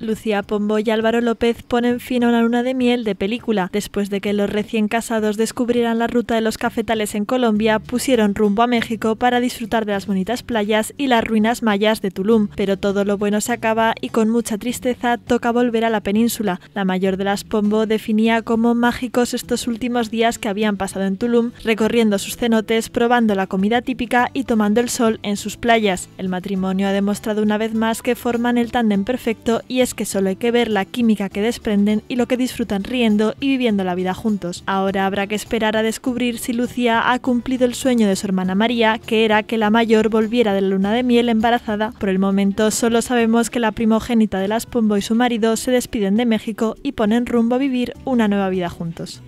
Lucía Pombo y Álvaro López ponen fin a una luna de miel de película, después de que los recién casados descubrieran la ruta de los cafetales en Colombia, pusieron rumbo a México para disfrutar de las bonitas playas y las ruinas mayas de Tulum. Pero todo lo bueno se acaba y con mucha tristeza toca volver a la península. La mayor de las Pombo definía como mágicos estos últimos días que habían pasado en Tulum, recorriendo sus cenotes, probando la comida típica y tomando el sol en sus playas. El matrimonio ha demostrado una vez más que forman el tándem perfecto y es que solo hay que ver la química que desprenden y lo que disfrutan riendo y viviendo la vida juntos. Ahora habrá que esperar a descubrir si Lucía ha cumplido el sueño de su hermana María, que era que la mayor volviera de la luna de miel embarazada. Por el momento solo sabemos que la primogénita de las Pombo y su marido se despiden de México y ponen rumbo a vivir una nueva vida juntos.